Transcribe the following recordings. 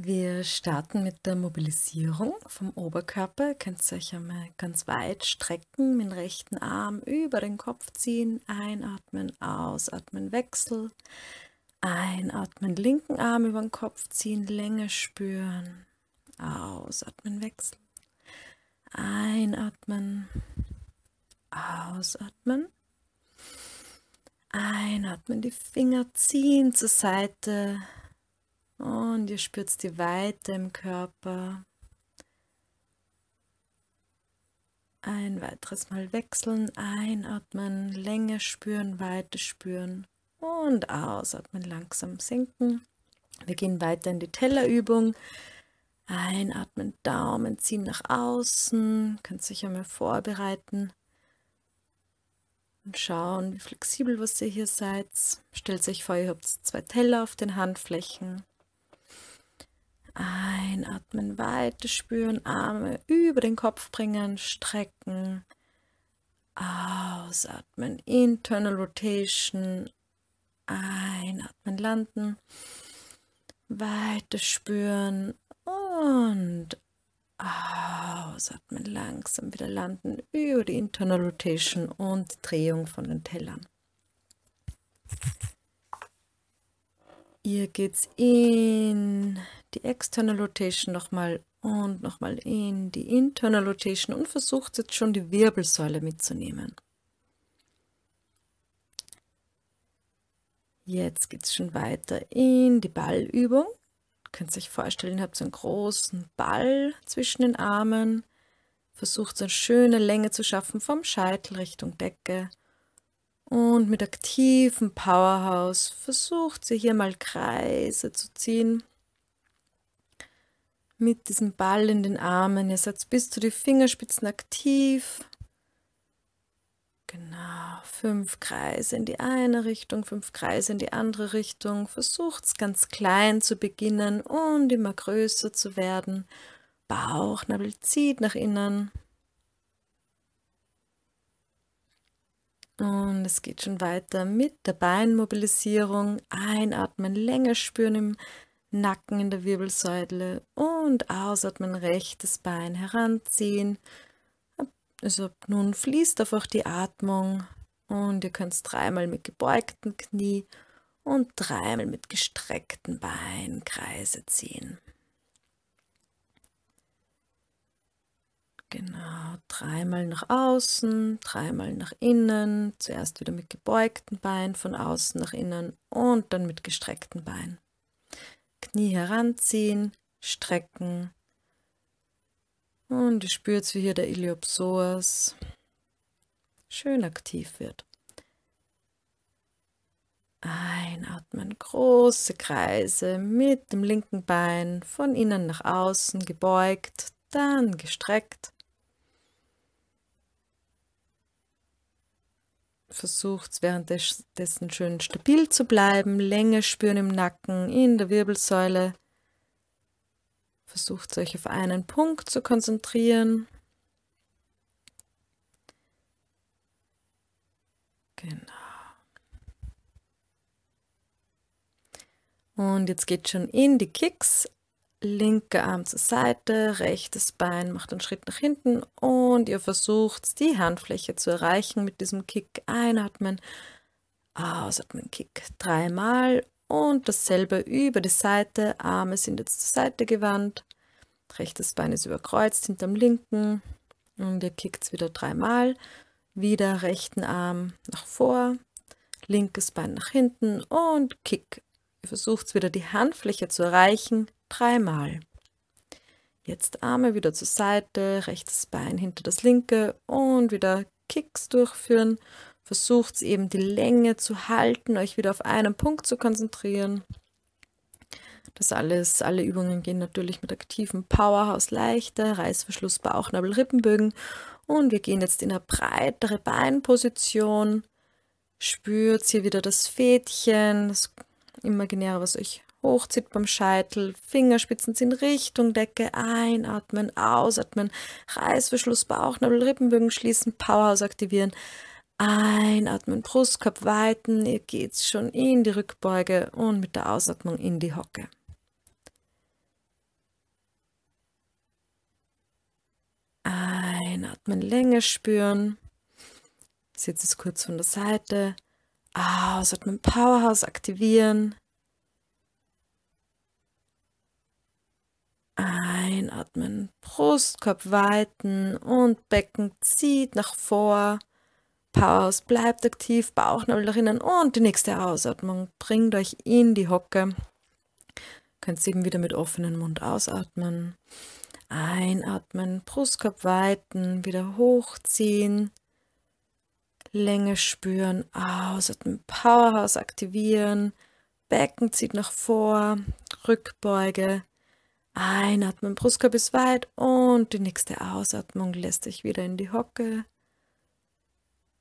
Wir starten mit der Mobilisierung vom Oberkörper. Ihr könnt euch einmal ganz weit strecken, mit dem rechten Arm über den Kopf ziehen, einatmen, ausatmen, Wechsel. Einatmen, linken Arm über den Kopf ziehen, Länge spüren. Ausatmen, Wechsel. Einatmen, ausatmen. Einatmen, die Finger ziehen zur Seite, und ihr spürt die Weite im Körper. Ein weiteres Mal wechseln, einatmen, Länge spüren, Weite spüren und ausatmen, langsam sinken. Wir gehen weiter in die Tellerübung. Einatmen, Daumen ziehen nach außen, könnt sich einmal vorbereiten und schauen, wie flexibel was ihr hier seid. Stellt euch vor, ihr habt zwei Teller auf den Handflächen. Einatmen, Weite spüren, Arme über den Kopf bringen, strecken. Ausatmen, Internal Rotation. Einatmen, landen. Weite spüren und ausatmen, langsam wieder landen über die Internal Rotation und Drehung von den Tellern. Ihr geht's in die External Rotation nochmal und nochmal in die Internal Rotation und versucht jetzt schon die Wirbelsäule mitzunehmen. Jetzt geht es schon weiter in die Ballübung. Ihr könnt euch vorstellen, ihr habt so einen großen Ball zwischen den Armen. Versucht so eine schöne Länge zu schaffen vom Scheitel Richtung Decke. Und mit aktivem Powerhouse versucht sie hier mal Kreise zu ziehen mit diesem Ball in den Armen. Ihr seid bis zu den Fingerspitzen aktiv. Genau, fünf Kreise in die eine Richtung, fünf Kreise in die andere Richtung. Versucht es ganz klein zu beginnen und immer größer zu werden. Bauchnabel zieht nach innen. Und es geht schon weiter mit der Beinmobilisierung. Einatmen, Länge spüren im Nacken in der Wirbelsäule und ausatmen, rechtes Bein heranziehen. Also nun fließt einfach die Atmung und ihr könnt dreimal mit gebeugtem Knie und dreimal mit gestreckten Bein Kreise ziehen. Genau, dreimal nach außen, dreimal nach innen, zuerst wieder mit gebeugten Bein von außen nach innen und dann mit gestreckten Bein. Knie heranziehen, strecken. Und du spürst, wie hier der Iliopsoas schön aktiv wird. Einatmen, große Kreise mit dem linken Bein von innen nach außen gebeugt, dann gestreckt. versucht währenddessen schön stabil zu bleiben, Länge spüren im Nacken, in der Wirbelsäule. Versucht euch auf einen Punkt zu konzentrieren. Genau. Und jetzt geht schon in die Kicks linke Arm zur Seite, rechtes Bein macht einen Schritt nach hinten und ihr versucht, die Handfläche zu erreichen mit diesem Kick. Einatmen, ausatmen, Kick dreimal und dasselbe über die Seite. Arme sind jetzt zur Seite gewandt, rechtes Bein ist überkreuzt hinterm linken und ihr kickt es wieder dreimal. Wieder rechten Arm nach vor, linkes Bein nach hinten und Kick. Ihr versucht es wieder die Handfläche zu erreichen Dreimal. Jetzt Arme wieder zur Seite, rechtes Bein hinter das linke und wieder Kicks durchführen. Versucht eben die Länge zu halten, euch wieder auf einen Punkt zu konzentrieren. Das alles, alle Übungen gehen natürlich mit aktiven Powerhouse leichter, Reißverschluss, Bauchnabel, Rippenbögen. Und wir gehen jetzt in eine breitere Beinposition. Spürt hier wieder das Fädchen, das Imaginäre, was euch hochzieht beim Scheitel, Fingerspitzen ziehen Richtung Decke, einatmen, ausatmen, Reißverschluss, Bauchnabel, Rippenbögen schließen, Powerhouse aktivieren, einatmen, Brustkorb weiten, ihr geht schon in die Rückbeuge und mit der Ausatmung in die Hocke. Einatmen, Länge spüren. Sitz es kurz von der Seite. Ausatmen, Powerhouse aktivieren. Einatmen, Brustkorb weiten und Becken zieht nach vor. Pause, bleibt aktiv, Bauchnabel nach innen und die nächste Ausatmung. Bringt euch in die Hocke. Könnt eben wieder mit offenem Mund ausatmen. Einatmen, Brustkorb weiten, wieder hochziehen. Länge spüren, ausatmen, Powerhouse aktivieren. Becken zieht nach vor, Rückbeuge, Einatmen, Brustkorb ist weit und die nächste Ausatmung lässt dich wieder in die Hocke.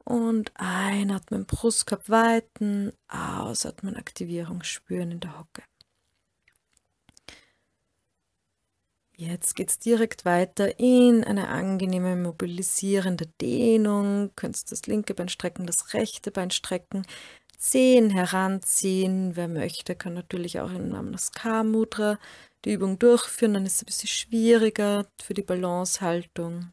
Und einatmen, Brustkorb weiten, ausatmen, Aktivierung spüren in der Hocke. Jetzt geht es direkt weiter in eine angenehme mobilisierende Dehnung. Du könntest das linke Bein strecken, das rechte Bein strecken, Zehen heranziehen. Wer möchte, kann natürlich auch in Namaskar Mudra die Übung durchführen, dann ist es ein bisschen schwieriger für die Balancehaltung.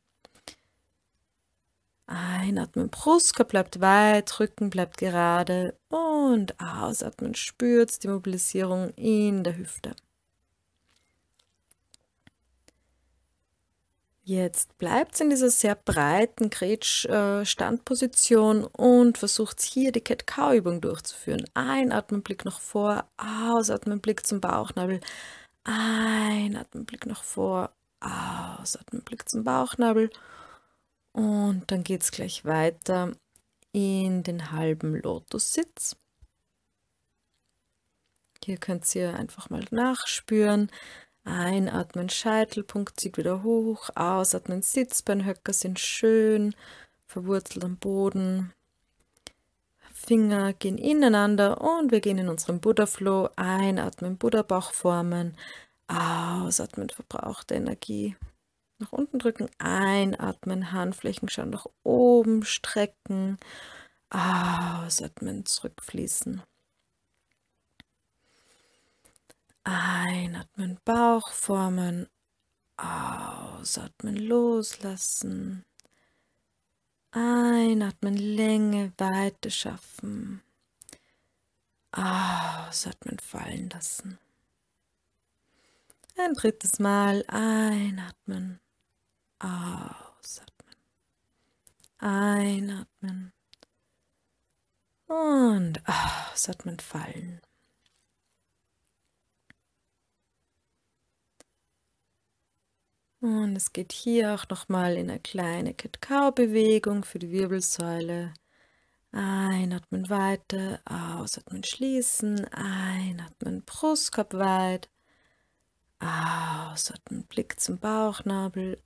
Einatmen, Brustkorb bleibt weit, Rücken bleibt gerade und ausatmen, spürt die Mobilisierung in der Hüfte. Jetzt bleibt es in dieser sehr breiten Gretsch-Standposition äh, und versucht hier die Cat-Cow-Übung durchzuführen. Einatmen, Blick nach vor, ausatmen, Blick zum Bauchnabel, Einatmen, Blick nach vor, Ausatmenblick zum Bauchnabel. Und dann geht es gleich weiter in den halben Lotussitz. Hier könnt ihr einfach mal nachspüren. Einatmen, Scheitelpunkt zieht wieder hoch, ausatmen, Sitzbeinhöcker sind schön verwurzelt am Boden. Finger gehen ineinander und wir gehen in unseren Buddha-Flow. Einatmen, Buddha-Bauch formen. Ausatmen, verbrauchte Energie. Nach unten drücken, einatmen, Handflächen schauen nach oben, strecken. Ausatmen, zurückfließen. Einatmen, Bauch formen. Ausatmen, loslassen. Einatmen, Länge, Weite schaffen. Ausatmen, ah, fallen lassen. Ein drittes Mal einatmen, ausatmen, ah, einatmen und ausatmen, ah, fallen. Und es geht hier auch nochmal in eine kleine Cat-Cow-Bewegung für die Wirbelsäule. Einatmen weiter, ausatmen schließen, einatmen Brustkorb weit, ausatmen Blick zum Bauchnabel,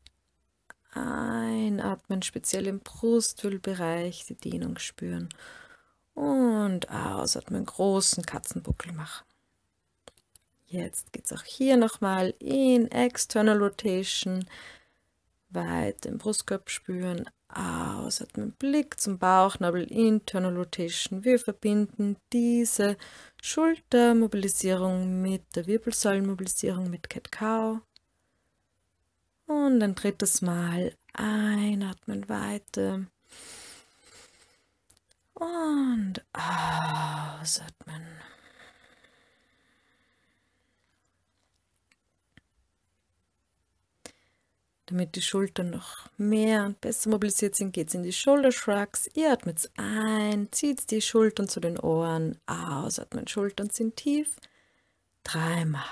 einatmen speziell im Brustwühlbereich die Dehnung spüren und ausatmen großen Katzenbuckel machen. Jetzt geht es auch hier nochmal in External Rotation. Weit im Brustkorb spüren, ausatmen, Blick zum Bauchnabel, Internal Rotation. Wir verbinden diese Schultermobilisierung mit der Wirbelsäulenmobilisierung mit Cat-Cow. Und ein drittes Mal einatmen weiter. Und ausatmen. Damit die Schultern noch mehr und besser mobilisiert sind, geht es in die Shoulder Shrugs. Ihr atmet ein, zieht die Schultern zu den Ohren, aus, ausatmet, Schultern sind tief. Dreimal.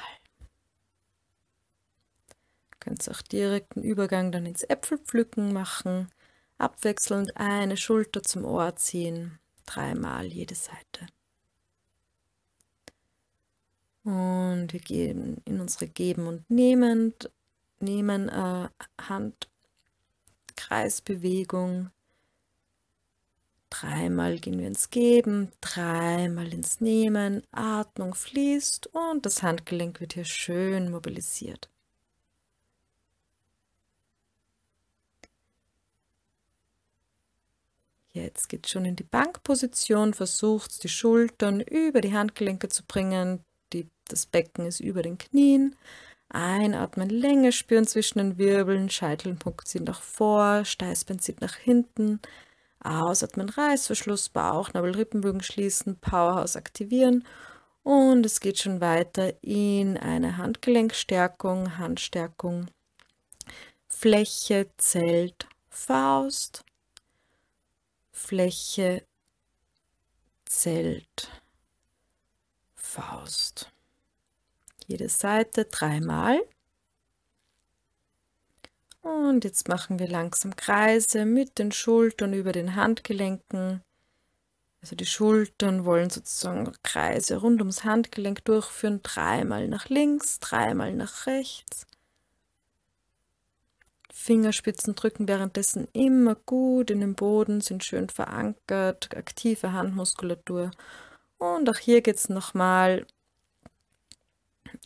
Ihr Könnt auch direkt einen Übergang dann ins Äpfelpflücken machen. Abwechselnd eine Schulter zum Ohr ziehen. Dreimal jede Seite. Und wir gehen in unsere Geben und Nehmend nehmen äh, Handkreisbewegung. Dreimal gehen wir ins Geben, dreimal ins Nehmen, Atmung fließt und das Handgelenk wird hier schön mobilisiert. Jetzt geht schon in die Bankposition, versucht die Schultern über die Handgelenke zu bringen, die, das Becken ist über den Knien, Einatmen, Länge spüren zwischen den Wirbeln, Scheitelpunkt zieht nach vor, Steißbein zieht nach hinten. Ausatmen, Reißverschluss, Bauchnabel, Rippenbögen schließen, Powerhouse aktivieren. Und es geht schon weiter in eine Handgelenkstärkung, Handstärkung, Fläche, Zelt, Faust, Fläche, Zelt, Faust jede Seite dreimal. Und jetzt machen wir langsam Kreise mit den Schultern über den Handgelenken. Also die Schultern wollen sozusagen Kreise rund ums Handgelenk durchführen. Dreimal nach links, dreimal nach rechts. Fingerspitzen drücken währenddessen immer gut in den Boden, sind schön verankert, aktive Handmuskulatur. Und auch hier geht es nochmal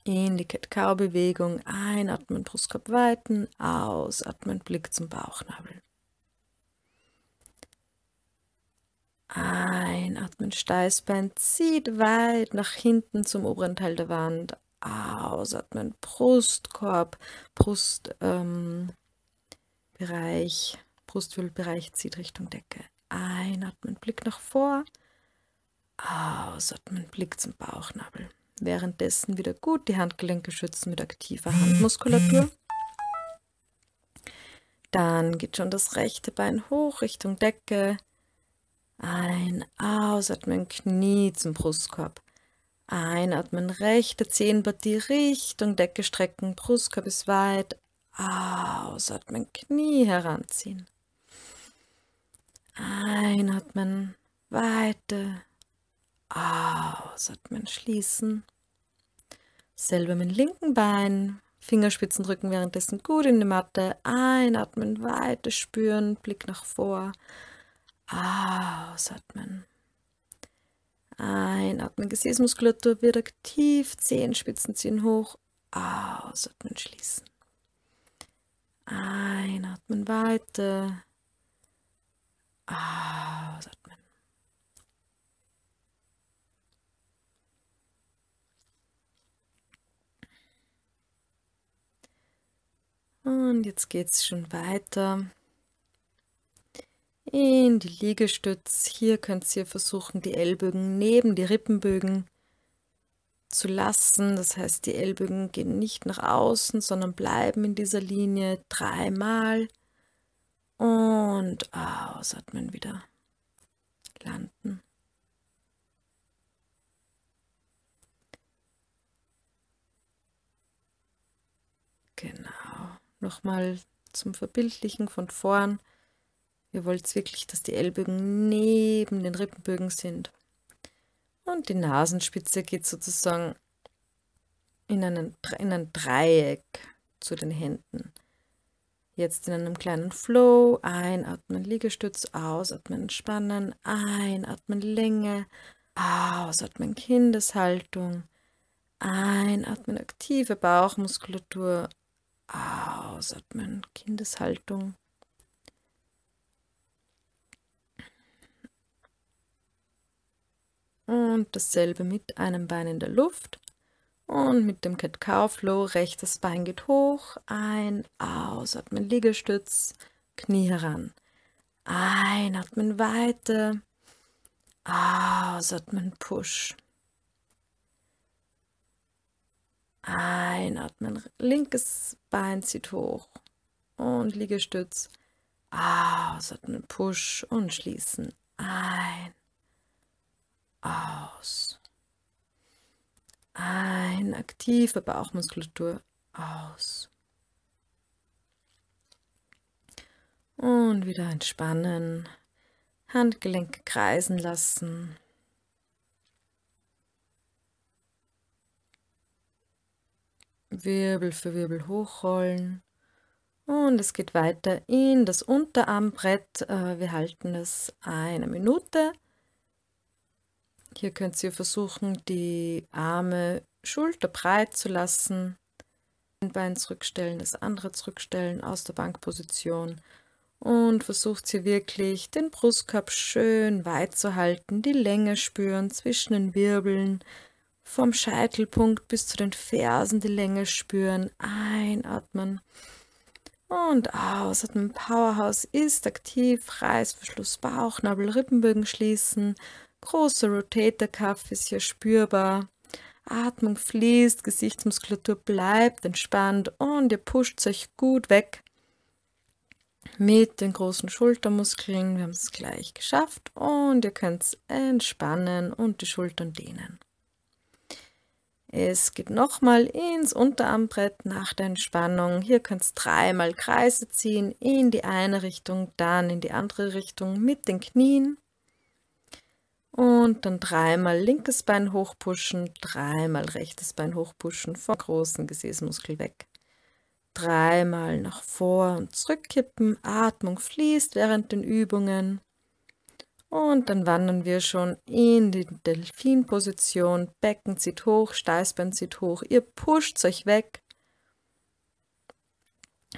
in die Cat-Cow-Bewegung. Einatmen, Brustkorb weiten, ausatmen, Blick zum Bauchnabel. Einatmen, Steißbein zieht weit nach hinten zum oberen Teil der Wand. Ausatmen, Brustkorb, Brustbereich, ähm, Brustwirbelbereich zieht Richtung Decke. Einatmen, Blick nach vor. Ausatmen, Blick zum Bauchnabel. Währenddessen wieder gut die Handgelenke schützen mit aktiver Handmuskulatur. Dann geht schon das rechte Bein hoch Richtung Decke. Ein, ausatmen, Knie zum Brustkorb. Einatmen, rechte Zehenpartie Richtung Decke strecken, Brustkorb ist weit. Ausatmen, Knie heranziehen. Einatmen, weite Ausatmen, ah, schließen. Selber mit dem linken Bein. Fingerspitzen drücken währenddessen gut in die Matte. Einatmen, weiter spüren, Blick nach vor. Ausatmen. Ah, Einatmen, Gesäßmuskulatur wird aktiv. Zehenspitzen ziehen hoch. Ausatmen, ah, schließen. Einatmen, weiter. Ausatmen. Und jetzt geht es schon weiter in die Liegestütz. Hier könnt ihr versuchen, die Ellbögen neben die Rippenbögen zu lassen. Das heißt, die Ellbögen gehen nicht nach außen, sondern bleiben in dieser Linie dreimal. Und ausatmen wieder. Landen. Genau. Nochmal zum Verbildlichen von vorn. Ihr wollt wirklich, dass die Ellbögen neben den Rippenbögen sind. Und die Nasenspitze geht sozusagen in, einen, in ein Dreieck zu den Händen. Jetzt in einem kleinen Flow. Einatmen, Liegestütz, ausatmen, entspannen, einatmen, Länge, ausatmen, Kindeshaltung, einatmen, aktive Bauchmuskulatur, Ausatmen, ah, Kindeshaltung. Und dasselbe mit einem Bein in der Luft. Und mit dem Cat Cow Flow rechtes Bein geht hoch, ein, ausatmen, Liegestütz, Knie heran. Einatmen, Weite, ausatmen, Push. Einatmen, linkes Bein zieht hoch und Liegestütz. Ausatmen, Push und schließen. Ein, aus. Ein, aktive Bauchmuskulatur, aus. Und wieder entspannen, Handgelenke kreisen lassen. Wirbel für Wirbel hochrollen. Und es geht weiter in das Unterarmbrett. Äh, wir halten es eine Minute. Hier könnt ihr versuchen, die Arme schulterbreit zu lassen. Ein Bein zurückstellen, das andere zurückstellen aus der Bankposition. Und versucht hier wirklich, den Brustkorb schön weit zu halten, die Länge spüren zwischen den Wirbeln, vom Scheitelpunkt bis zu den Fersen die Länge spüren. Einatmen und ausatmen. Powerhouse ist aktiv. Reißverschluss, Bauchnabel, Rippenbögen schließen. Großer Rotator-Cuff ist hier spürbar. Atmung fließt, Gesichtsmuskulatur bleibt entspannt und ihr pusht euch gut weg mit den großen Schultermuskeln. Wir haben es gleich geschafft und ihr könnt entspannen und die Schultern dehnen. Es geht nochmal ins Unterarmbrett nach der Entspannung. Hier könnt ihr dreimal Kreise ziehen, in die eine Richtung, dann in die andere Richtung mit den Knien. Und dann dreimal linkes Bein hochpushen, dreimal rechtes Bein hochpushen, vom großen Gesäßmuskel weg. Dreimal nach vor und zurückkippen, Atmung fließt während den Übungen. Und dann wandern wir schon in die Delfinposition. Becken zieht hoch, Steißbein zieht hoch. Ihr pusht euch weg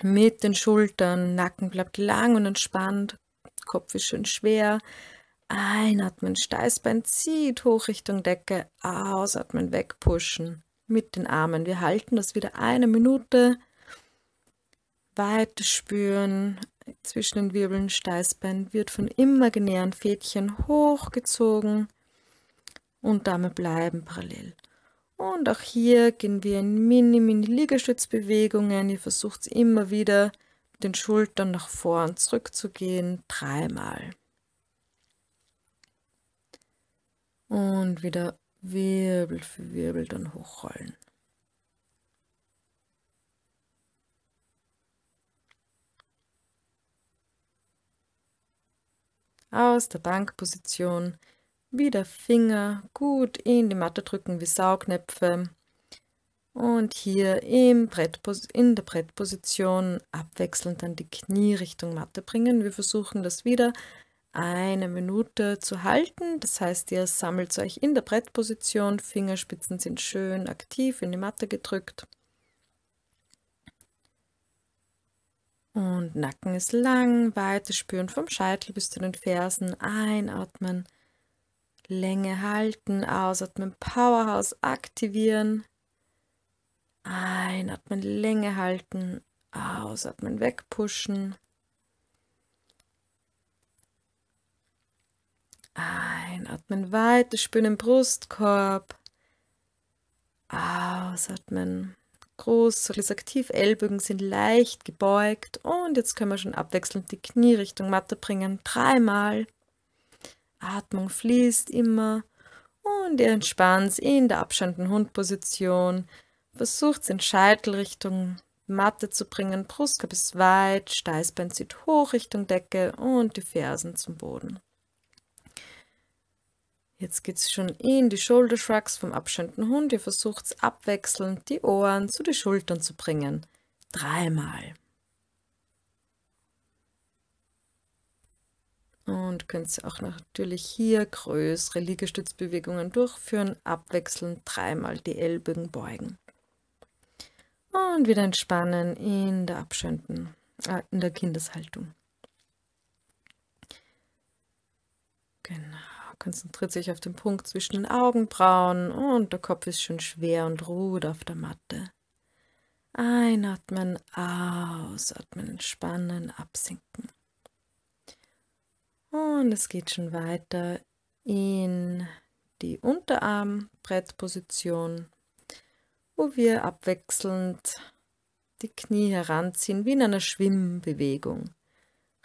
mit den Schultern. Nacken bleibt lang und entspannt. Kopf ist schön schwer. Einatmen, Steißbein zieht hoch Richtung Decke. Ausatmen, wegpushen mit den Armen. Wir halten das wieder eine Minute. Weite spüren, zwischen den Wirbeln Steißbein wird von imaginären Fädchen hochgezogen und damit bleiben parallel. Und auch hier gehen wir in Mini-Mini-Liegestützbewegungen. Ihr versucht es immer wieder mit den Schultern nach vorn und zurück zu gehen, dreimal. Und wieder Wirbel für Wirbel dann hochrollen. aus der Bankposition, wieder Finger gut in die Matte drücken wie Saugnäpfe und hier im Brett, in der Brettposition abwechselnd dann die Knie Richtung Matte bringen. Wir versuchen das wieder eine Minute zu halten. Das heißt, ihr sammelt euch in der Brettposition, Fingerspitzen sind schön aktiv in die Matte gedrückt. Und Nacken ist lang, Weite spüren vom Scheitel bis zu den Fersen. Einatmen, Länge halten, ausatmen, Powerhouse aktivieren. Einatmen, Länge halten, ausatmen, wegpushen. Einatmen, Weite spüren im Brustkorb. Ausatmen groß, aktiv, Ellbögen sind leicht gebeugt und jetzt können wir schon abwechselnd die Knie Richtung Matte bringen. Dreimal. Atmung fließt immer und ihr entspannt in der abstehenden Hundposition. Versucht den Scheitel Richtung Matte zu bringen, Brustkorb ist weit, Steißbein zieht hoch Richtung Decke und die Fersen zum Boden. Jetzt geht es schon in die Shoulder Shrugs vom abschirmten Hund. Ihr versucht abwechselnd, die Ohren zu den Schultern zu bringen. Dreimal. Und könnt ihr auch natürlich hier größere Liegestützbewegungen durchführen, abwechselnd dreimal die Ellbogen beugen. Und wieder entspannen in der abschirmten, äh, in der Kindeshaltung. Genau konzentriert sich auf den Punkt zwischen den Augenbrauen und der Kopf ist schon schwer und ruht auf der Matte. Einatmen, ausatmen, entspannen, absinken. Und es geht schon weiter in die Unterarmbrettposition, wo wir abwechselnd die Knie heranziehen, wie in einer Schwimmbewegung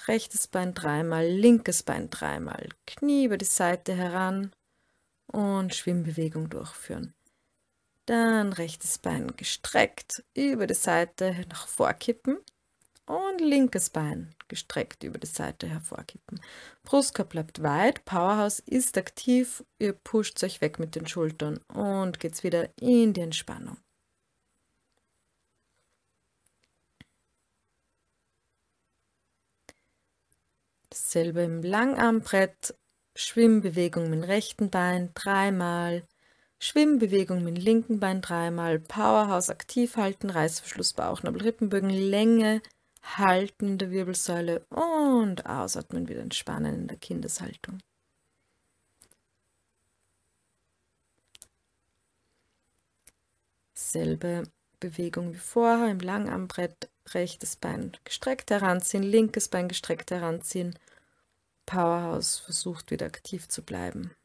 rechtes Bein dreimal, linkes Bein dreimal, Knie über die Seite heran und Schwimmbewegung durchführen. Dann rechtes Bein gestreckt über die Seite hervorkippen und linkes Bein gestreckt über die Seite hervorkippen. Brustkorb bleibt weit, Powerhouse ist aktiv, ihr pusht euch weg mit den Schultern und geht's wieder in die Entspannung. Dasselbe im Langarmbrett. Schwimmbewegung mit dem rechten Bein dreimal. Schwimmbewegung mit dem linken Bein dreimal. Powerhouse aktiv halten. Reißverschluss, Bauchnabel, Rippenbögen. Länge halten in der Wirbelsäule und ausatmen wieder entspannen in der Kindeshaltung. Selbe Bewegung wie vorher im Langarmbrett, rechtes Bein gestreckt heranziehen, linkes Bein gestreckt heranziehen Powerhouse versucht wieder aktiv zu bleiben.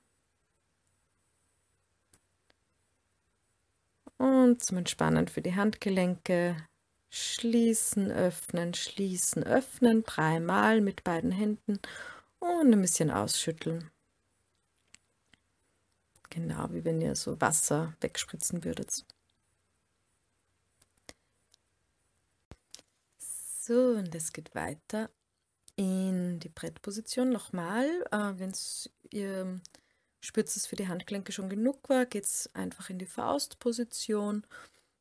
Und zum Entspannen für die Handgelenke schließen, öffnen, schließen, öffnen, dreimal mit beiden Händen und ein bisschen ausschütteln. Genau wie wenn ihr so Wasser wegspritzen würdet. So, und es geht weiter in die Brettposition nochmal. Äh, Wenn ihr spürt, dass es für die Handgelenke schon genug war, geht es einfach in die Faustposition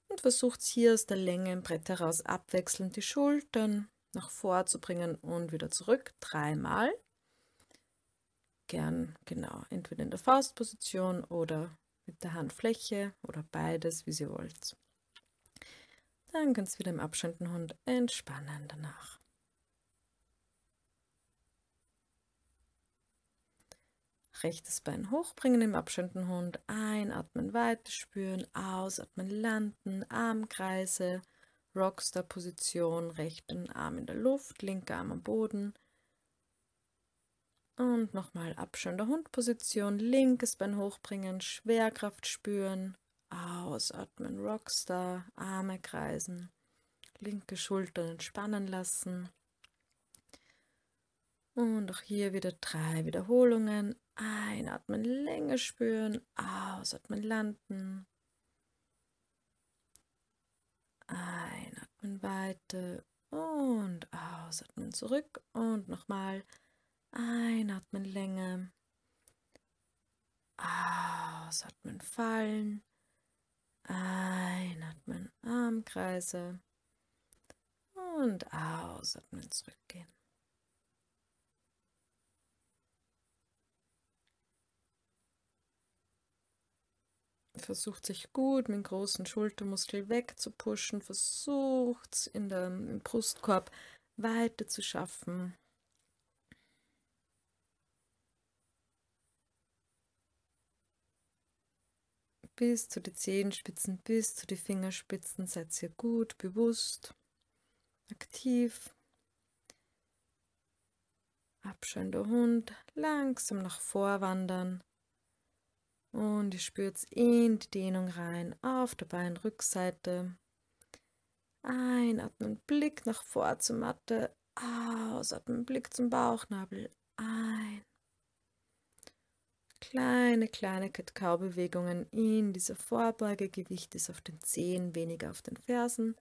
und versucht hier aus der Länge im Brett heraus abwechselnd die Schultern nach vor zu bringen und wieder zurück, dreimal. Gern, genau, entweder in der Faustposition oder mit der Handfläche oder beides, wie ihr wollt. Dann ganz wieder im abschaltenden Hund entspannen danach. Rechtes Bein hochbringen im abschirmenden Hund. Einatmen, weiter spüren, ausatmen, landen, Armkreise, Rockstar-Position, rechten Arm in der Luft, linker Arm am Boden. Und nochmal Hund-Position, linkes Bein hochbringen, Schwerkraft spüren, ausatmen, Rockstar, Arme kreisen, linke Schultern entspannen lassen. Und auch hier wieder drei Wiederholungen. Einatmen, Länge spüren, ausatmen, landen. Einatmen, Weite und ausatmen, zurück und nochmal. Einatmen, Länge. Ausatmen, fallen. Einatmen, Armkreise. Und ausatmen, zurückgehen. versucht sich gut mit dem großen Schultermuskel wegzupuschen, versucht es in der, im Brustkorb weiter zu schaffen. Bis zu den Zehenspitzen, bis zu den Fingerspitzen seid ihr gut, bewusst, aktiv. Abschauender Hund, langsam nach vorwandern. Und ihr spürt es in die Dehnung rein, auf der Beinrückseite. Einatmen, Blick nach vor zur Matte. Ausatmen, Blick zum Bauchnabel. Ein. Kleine, kleine Kakao-Bewegungen in dieser Vorbeuge. Gewicht ist auf den Zehen, weniger auf den Fersen.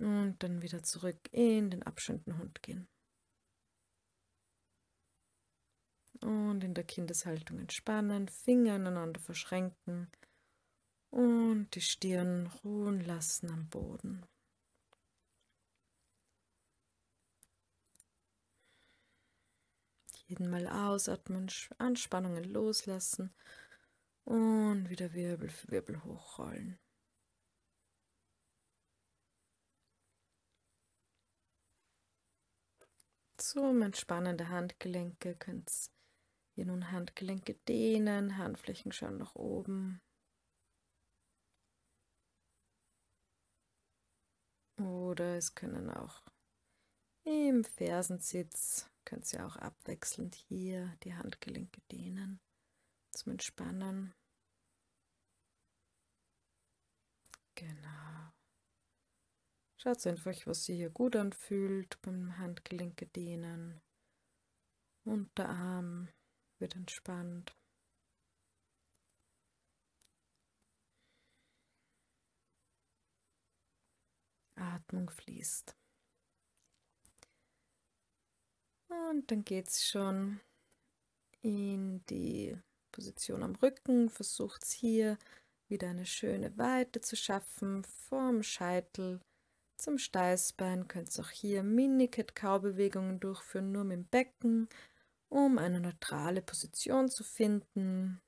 Und dann wieder zurück in den abschirmenden Hund gehen. und in der Kindeshaltung entspannen, Finger ineinander verschränken und die Stirn ruhen lassen am Boden. Jeden Mal ausatmen, Anspannungen loslassen und wieder Wirbel für Wirbel hochrollen. zum Entspannen der Handgelenke könnt ihr hier nun Handgelenke dehnen, Handflächen schauen nach oben. Oder es können auch im Fersensitz, könnt ihr auch abwechselnd hier die Handgelenke dehnen, zum Entspannen. Genau. Schaut einfach, was sie hier gut anfühlt beim Handgelenke dehnen. Unterarm, wird entspannt. Atmung fließt. Und dann geht es schon in die Position am Rücken. Versucht es hier wieder eine schöne Weite zu schaffen vom Scheitel zum Steißbein. Könnt auch hier Mini-Cat-Kaubewegungen durchführen, nur mit dem Becken um eine neutrale Position zu finden.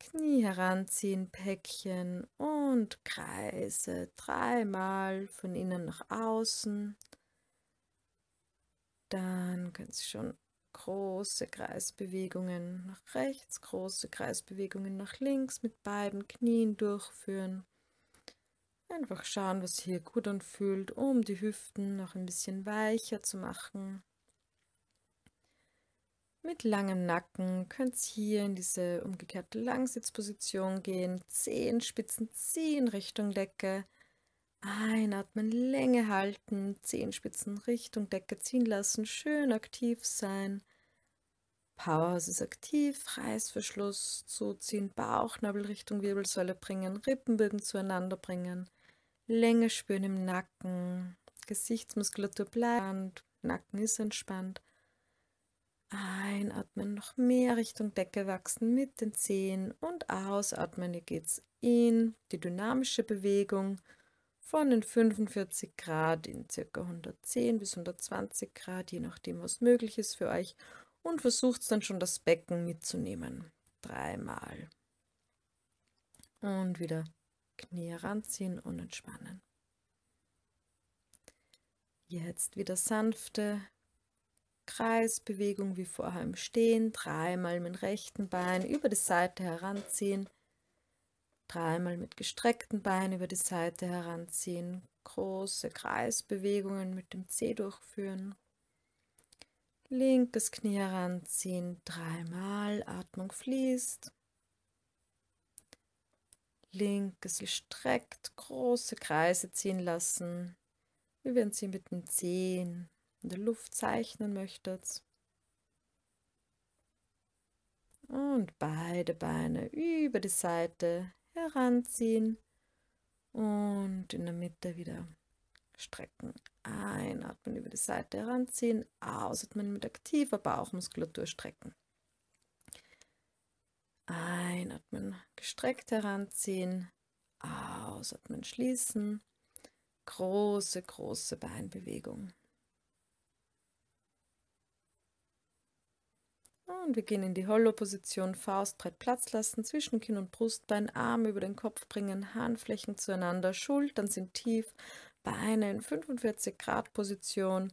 Knie heranziehen, Päckchen und Kreise dreimal von innen nach außen. Dann können Sie schon große Kreisbewegungen nach rechts, große Kreisbewegungen nach links mit beiden Knien durchführen. Einfach schauen, was hier gut anfühlt, um die Hüften noch ein bisschen weicher zu machen. Mit langem Nacken könnt ihr hier in diese umgekehrte Langsitzposition gehen. Zehenspitzen ziehen Richtung Decke. Einatmen, Länge halten, Zehenspitzen Richtung Decke ziehen lassen, schön aktiv sein. Powerhouse ist aktiv, Reißverschluss zuziehen, Bauchnabel Richtung Wirbelsäule bringen, Rippenbögen zueinander bringen, Länge spüren im Nacken, Gesichtsmuskulatur bleibt, Nacken ist entspannt. Einatmen noch mehr Richtung Decke wachsen mit den Zehen und ausatmen. Hier geht es in die dynamische Bewegung von den 45 Grad in ca. 110 bis 120 Grad, je nachdem, was möglich ist für euch. Und versucht dann schon das Becken mitzunehmen. Dreimal. Und wieder Knie heranziehen und entspannen. Jetzt wieder sanfte Kreisbewegung wie vorher im Stehen, dreimal mit dem rechten Bein über die Seite heranziehen, dreimal mit gestreckten Beinen über die Seite heranziehen, große Kreisbewegungen mit dem C durchführen, linkes Knie heranziehen, dreimal, Atmung fließt, linkes gestreckt, große Kreise ziehen lassen, wir werden sie mit den Zehen in der Luft zeichnen möchtet. Und beide Beine über die Seite heranziehen und in der Mitte wieder strecken. Einatmen über die Seite heranziehen, ausatmen mit aktiver Bauchmuskulatur strecken. Einatmen, gestreckt heranziehen, ausatmen, schließen. Große, große Beinbewegung. Und wir gehen in die Hollow-Position, Faust breit Platz lassen, zwischen Kinn und Brustbein, Arme über den Kopf bringen, Handflächen zueinander, Schultern sind tief, Beine in 45 Grad Position,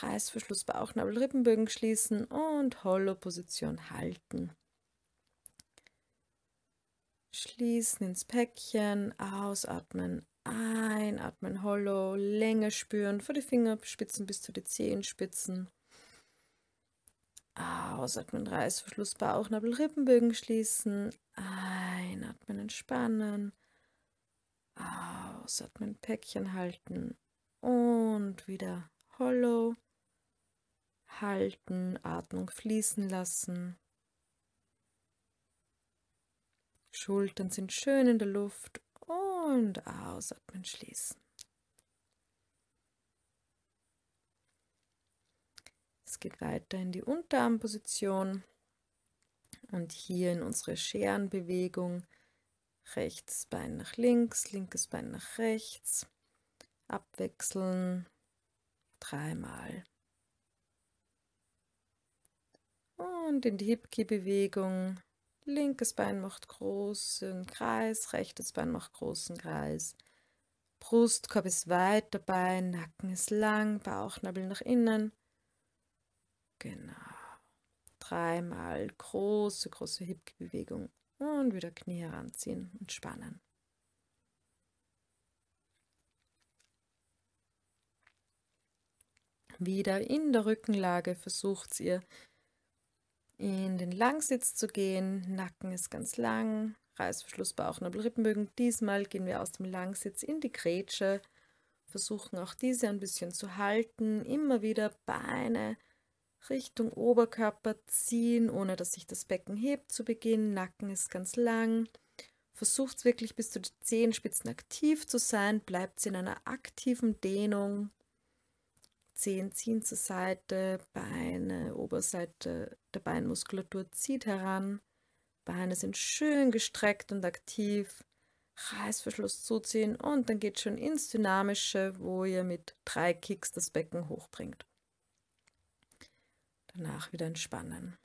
Reißverschluss, Bauchnabel, Rippenbögen schließen und Hollow-Position halten. Schließen ins Päckchen, ausatmen, einatmen, Hollow, Länge spüren, von den Fingerspitzen bis zu den Zehenspitzen. Ausatmen, Reißverschluss, Bauchnabel, Rippenbögen schließen. Einatmen, entspannen. Ausatmen, Päckchen halten. Und wieder hollow. Halten, Atmung fließen lassen. Schultern sind schön in der Luft. Und ausatmen, schließen. Es geht weiter in die Unterarmposition und hier in unsere Scherenbewegung. Rechts Bein nach links, linkes Bein nach rechts. Abwechseln. Dreimal. Und in die Hipki-Bewegung. Linkes Bein macht großen Kreis, rechtes Bein macht großen Kreis. Brustkorb ist weit dabei, Nacken ist lang, Bauchnabel nach innen. Genau. Dreimal große, große Hip-Bewegung und wieder Knie heranziehen und spannen. Wieder in der Rückenlage versucht ihr in den Langsitz zu gehen. Nacken ist ganz lang, Reißverschluss, Bauch, Bauchnabel, Rippenbögen. Diesmal gehen wir aus dem Langsitz in die Grätsche, versuchen auch diese ein bisschen zu halten. Immer wieder Beine Richtung Oberkörper ziehen, ohne dass sich das Becken hebt zu Beginn. Nacken ist ganz lang. Versucht wirklich bis zu den Zehenspitzen aktiv zu sein. Bleibt in einer aktiven Dehnung. Zehen ziehen zur Seite, Beine, Oberseite der Beinmuskulatur zieht heran. Beine sind schön gestreckt und aktiv. Reißverschluss zuziehen und dann geht schon ins Dynamische, wo ihr mit drei Kicks das Becken hochbringt. Danach wieder entspannen.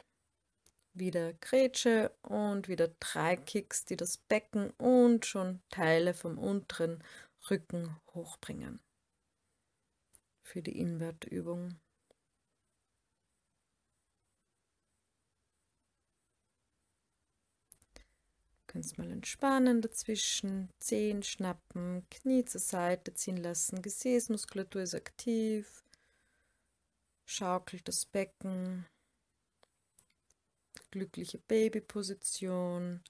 Wieder Grätsche und wieder drei Kicks, die das Becken und schon Teile vom unteren Rücken hochbringen. Für die Invertübung. kannst mal entspannen dazwischen, Zehen schnappen, Knie zur Seite ziehen lassen, Gesäßmuskulatur ist aktiv schaukelt das Becken, glückliche Babyposition,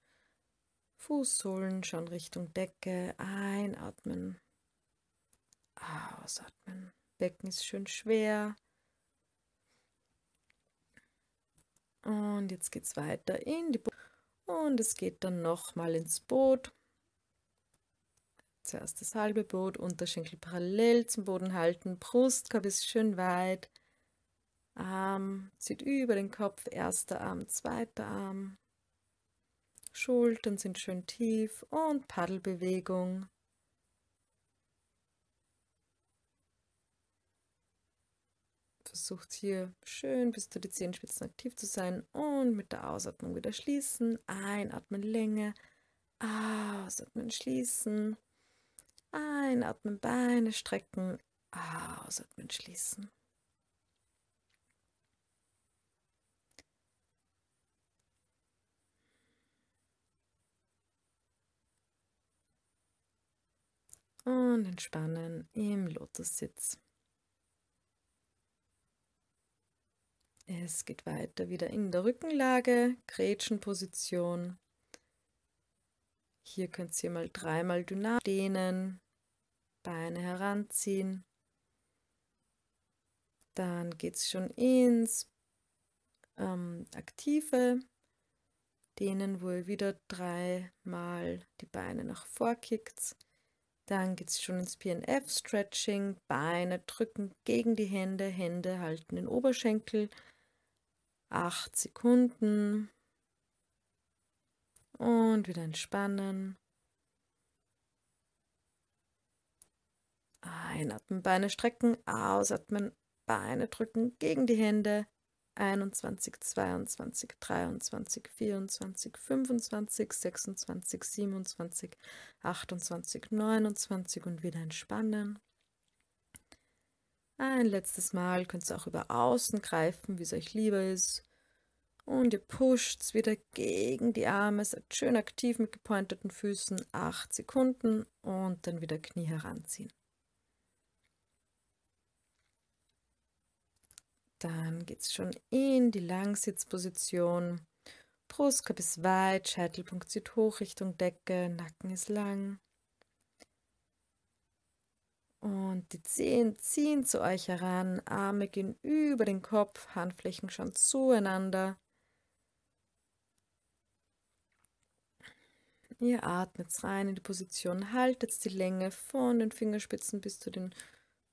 Fußsohlen schauen Richtung Decke, einatmen, ausatmen. Becken ist schön schwer. Und jetzt geht es weiter in die Bo und es geht dann nochmal ins Boot. Zuerst das halbe Boot, Unterschenkel parallel zum Boden halten, Brustkorb ist schön weit. Arm zieht über den Kopf, erster Arm, zweiter Arm. Schultern sind schön tief und Paddelbewegung. Versucht hier schön bis zu den Zehenspitzen aktiv zu sein und mit der Ausatmung wieder schließen. Einatmen Länge, ausatmen schließen. Einatmen Beine strecken, ausatmen schließen. und entspannen im Lotussitz. Es geht weiter wieder in der Rückenlage, Grätschenposition. Hier könnt ihr mal dreimal dynamisch dehnen, Beine heranziehen. Dann geht es schon ins ähm, Aktive, dehnen, wo ihr wieder dreimal die Beine nach vor kickt. Dann geht es schon ins PNF-Stretching, Beine drücken gegen die Hände, Hände halten den Oberschenkel. Acht Sekunden. Und wieder entspannen. Einatmen, Beine strecken, ausatmen, Beine drücken gegen die Hände. 21, 22, 23, 24, 25, 26, 27, 28, 29 und wieder entspannen. Ein letztes Mal könnt ihr auch über außen greifen, wie es euch lieber ist. Und ihr pusht wieder gegen die Arme, seid schön aktiv mit gepointeten Füßen, 8 Sekunden und dann wieder Knie heranziehen. Dann geht es schon in die Langsitzposition. Brustkorb ist weit, Scheitelpunkt sieht hoch Richtung Decke, Nacken ist lang. Und die Zehen ziehen zu euch heran, Arme gehen über den Kopf, Handflächen schon zueinander. Ihr atmet rein in die Position, haltet die Länge von den Fingerspitzen bis zu den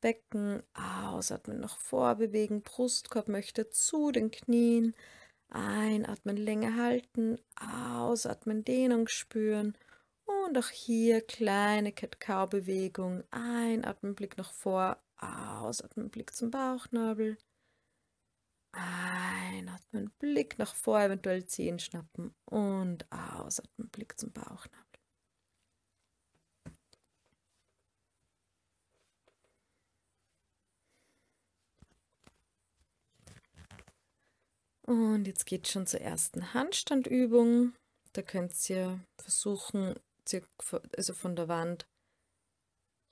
Becken, ausatmen, ah, nach vorbewegen, Brustkorb möchte zu den Knien, einatmen, Länge halten, ausatmen, ah, Dehnung spüren und auch hier kleine Cat-Cow-Bewegung, einatmen, Blick nach vor, ausatmen, ah, Blick zum Bauchnabel, einatmen, Blick nach vor, eventuell Zehen schnappen und ausatmen, Blick zum Bauchnabel. Und jetzt geht schon zur ersten Handstandübung. Da könnt ihr versuchen, also von der Wand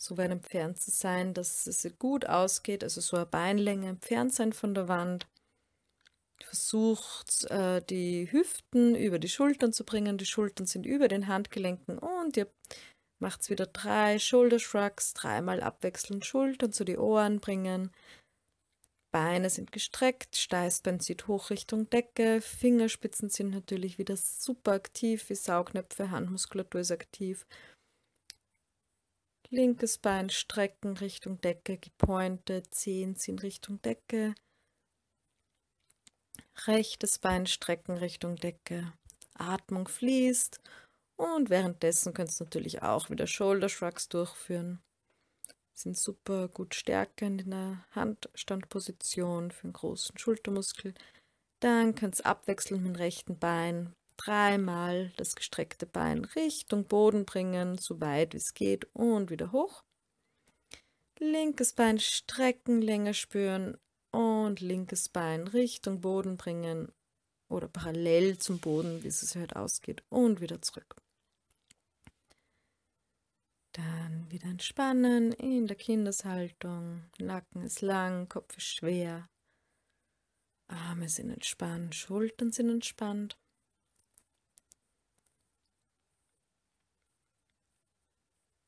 so weit entfernt zu sein, dass es gut ausgeht, also so eine Beinlänge entfernt sein von der Wand. Versucht äh, die Hüften über die Schultern zu bringen. Die Schultern sind über den Handgelenken und ihr macht wieder drei Shoulder Shrugs, dreimal abwechselnd Schultern zu die Ohren bringen. Beine sind gestreckt, Steißbein zieht hoch Richtung Decke, Fingerspitzen sind natürlich wieder super aktiv, wie Saugnäpfe, Handmuskulatur ist aktiv. Linkes Bein strecken Richtung Decke, gepointe Zehen ziehen Richtung Decke. Rechtes Bein strecken Richtung Decke. Atmung fließt und währenddessen könnt ihr natürlich auch wieder Shoulder Shrugs durchführen sind super gut stärkend in der Handstandposition für den großen Schultermuskel. Dann könnt ihr abwechselnd mit dem rechten Bein dreimal das gestreckte Bein Richtung Boden bringen, so weit wie es geht und wieder hoch. Linkes Bein strecken, länger spüren und linkes Bein Richtung Boden bringen oder parallel zum Boden, wie es heute halt ausgeht und wieder zurück. Dann wieder entspannen in der Kindeshaltung. Nacken ist lang, Kopf ist schwer. Arme sind entspannt, Schultern sind entspannt.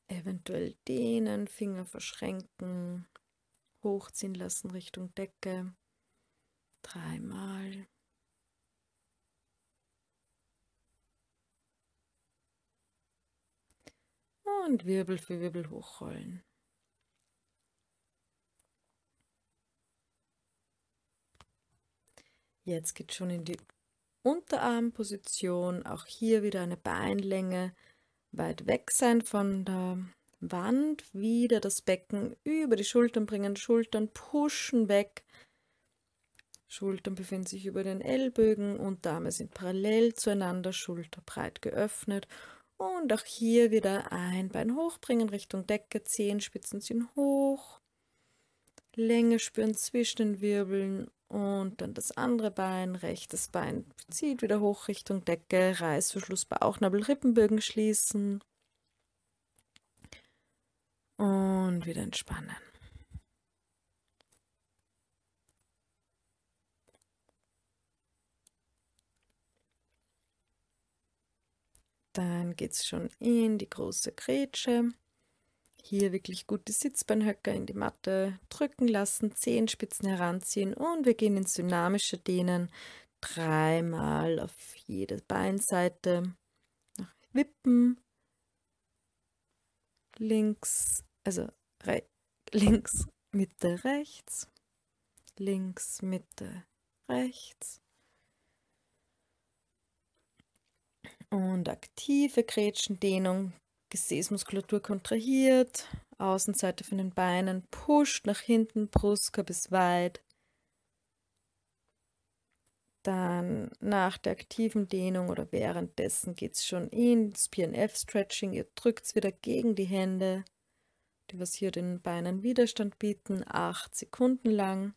Eventuell dehnen, Finger verschränken, hochziehen lassen Richtung Decke. Dreimal. und Wirbel für Wirbel hochrollen. Jetzt geht schon in die Unterarmposition, auch hier wieder eine Beinlänge, weit weg sein von der Wand, wieder das Becken über die Schultern bringen, Schultern pushen weg, Schultern befinden sich über den Ellbögen, Unterarme sind parallel zueinander, Schulterbreit geöffnet und auch hier wieder ein Bein hochbringen Richtung Decke, Zehenspitzen ziehen hoch. Länge spüren zwischen den Wirbeln und dann das andere Bein, rechtes Bein zieht wieder hoch Richtung Decke, Reißverschluss, Bauchnabel, Rippenbögen schließen und wieder entspannen. Dann geht es schon in die große Grätsche. Hier wirklich gute Sitzbeinhöcker in die Matte drücken lassen, Zehenspitzen heranziehen und wir gehen ins dynamische Dehnen. Dreimal auf jede Beinseite nach Wippen. Links, also links, Mitte, rechts. Links, Mitte, rechts. Und aktive Grätschendehnung, Gesäßmuskulatur kontrahiert, Außenseite von den Beinen pusht nach hinten, Brustkorb ist weit. Dann nach der aktiven Dehnung oder währenddessen geht es schon ins PNF-Stretching. Ihr drückt es wieder gegen die Hände, die was hier den Beinen Widerstand bieten, acht Sekunden lang.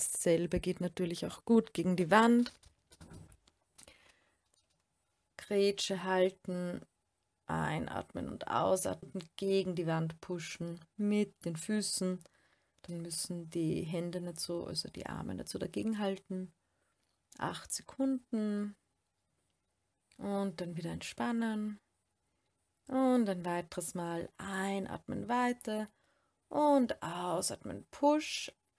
Dasselbe geht natürlich auch gut gegen die Wand. Grätsche halten, einatmen und ausatmen, gegen die Wand pushen mit den Füßen. Dann müssen die Hände nicht so, also die Arme nicht so dagegen halten. Acht Sekunden. Und dann wieder entspannen. Und ein weiteres Mal einatmen weiter. Und ausatmen, push,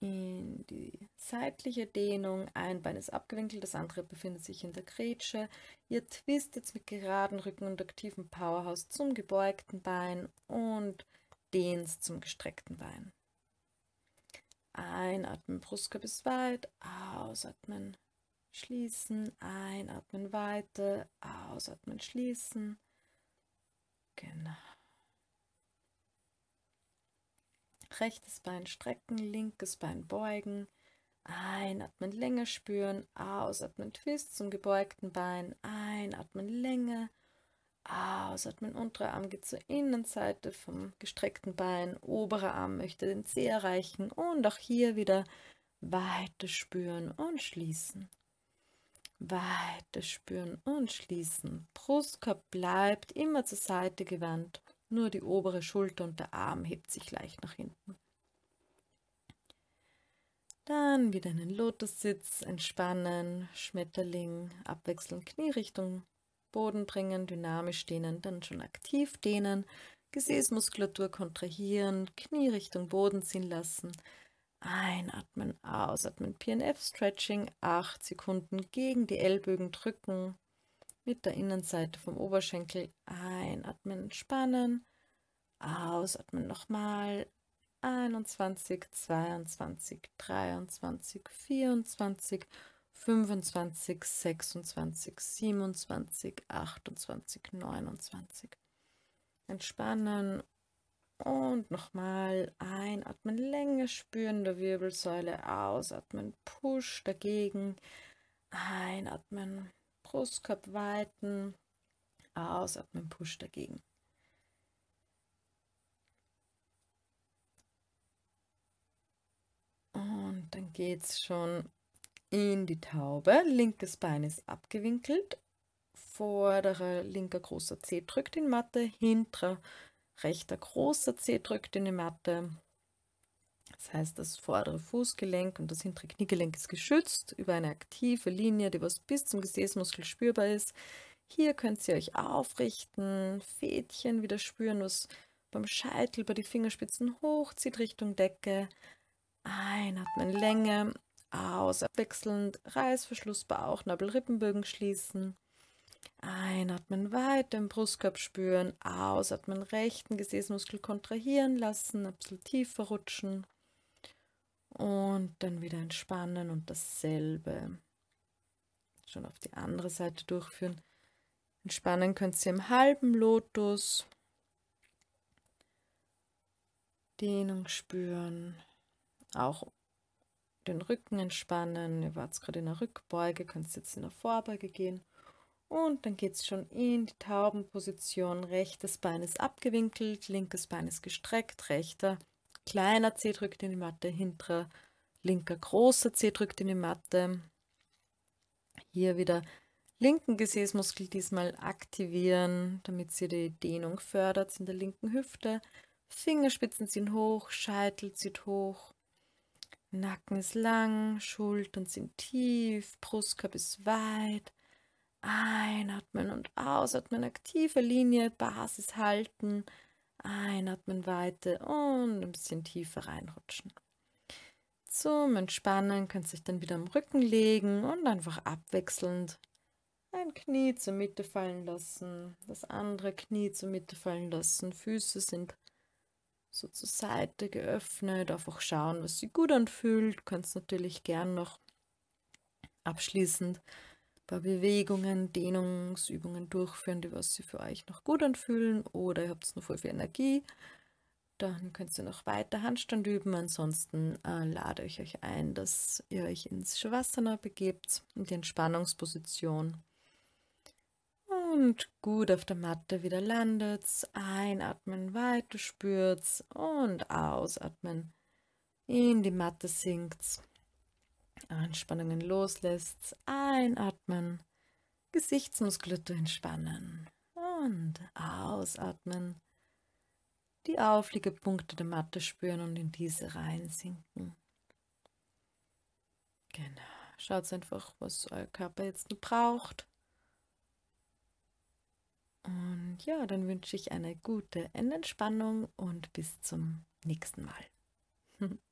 in die seitliche Dehnung. Ein Bein ist abgewinkelt, das andere befindet sich in der Grätsche. Ihr twistet mit geraden Rücken und aktivem Powerhouse zum gebeugten Bein und dehnt zum gestreckten Bein. Einatmen, Brustkörper ist weit, ausatmen, schließen, einatmen, weiter, ausatmen, schließen. Genau. Rechtes Bein strecken, linkes Bein beugen. Einatmen, Länge spüren. Ausatmen, Twist zum gebeugten Bein. Einatmen, Länge. Ausatmen, unterer Arm geht zur Innenseite vom gestreckten Bein. Oberer Arm möchte den Zeh erreichen. Und auch hier wieder Weite spüren und schließen. Weite spüren und schließen. Brustkorb bleibt immer zur Seite gewandt. Nur die obere Schulter und der Arm hebt sich leicht nach hinten. Dann wieder einen Lotussitz, entspannen, Schmetterling, abwechselnd Knierichtung, Boden bringen, dynamisch dehnen, dann schon aktiv dehnen, Gesäßmuskulatur kontrahieren, Knie Richtung Boden ziehen lassen, einatmen, ausatmen, PNF-Stretching, 8 Sekunden gegen die Ellbögen drücken, mit der Innenseite vom Oberschenkel einatmen, entspannen, ausatmen nochmal, 21, 22, 23, 24, 25, 26, 27, 28, 29. Entspannen und nochmal einatmen, Länge spüren der Wirbelsäule, ausatmen, push dagegen, einatmen, Brustkorb weiten, ausatmen, push dagegen. Und dann geht es schon in die Taube. Linkes Bein ist abgewinkelt. Vorderer linker großer C drückt in Matte, hinterer rechter großer C drückt in die Matte. Das heißt, das vordere Fußgelenk und das hintere Kniegelenk ist geschützt über eine aktive Linie, die was bis zum Gesäßmuskel spürbar ist. Hier könnt ihr euch aufrichten, Fädchen wieder spüren, was beim Scheitel über die Fingerspitzen hochzieht Richtung Decke. Einatmen Länge, aus, abwechselnd Reißverschluss, Bauchnabel, Rippenbögen schließen. Einatmen weit, den Brustkorb spüren, ausatmen, rechten Gesäßmuskel kontrahieren lassen, ein bisschen tiefer rutschen und dann wieder entspannen und dasselbe schon auf die andere Seite durchführen. Entspannen könnt ihr im halben Lotus. Dehnung spüren, auch den Rücken entspannen. Ihr wart gerade in der Rückbeuge, könnt jetzt in der Vorbeuge gehen. Und dann geht es schon in die Taubenposition. Rechtes Bein ist abgewinkelt, linkes Bein ist gestreckt, rechter kleiner C drückt in die Matte, hinterer linker großer C drückt in die Matte. Hier wieder linken Gesäßmuskel diesmal aktivieren, damit sie die Dehnung fördert in der linken Hüfte. Fingerspitzen ziehen hoch, Scheitel zieht hoch, Nacken ist lang, Schultern sind tief, Brustkörper ist weit. Einatmen und ausatmen, aktive Linie, Basis halten. Einatmen Weite und ein bisschen tiefer reinrutschen. Zum Entspannen könnt ihr euch dann wieder am Rücken legen und einfach abwechselnd ein Knie zur Mitte fallen lassen, das andere Knie zur Mitte fallen lassen. Füße sind so zur Seite geöffnet. Einfach schauen, was sie gut anfühlt. Könnt natürlich gern noch abschließend paar Bewegungen, Dehnungsübungen durchführen, die was sie für euch noch gut anfühlen oder ihr habt es noch voll viel Energie, dann könnt ihr noch weiter Handstand üben. Ansonsten äh, lade ich euch ein, dass ihr euch ins Shavasana begebt, in die Entspannungsposition. Und gut auf der Matte wieder landet. Einatmen, weiter spürt und ausatmen. In die Matte sinkt. Anspannungen loslässt. Einatmen Einatmen, Gesichtsmuskeln entspannen und ausatmen. Die Aufliegepunkte der Matte spüren und in diese reinsinken. Genau. Schaut einfach, was euer Körper jetzt noch braucht. Und ja, dann wünsche ich eine gute Endentspannung und bis zum nächsten Mal.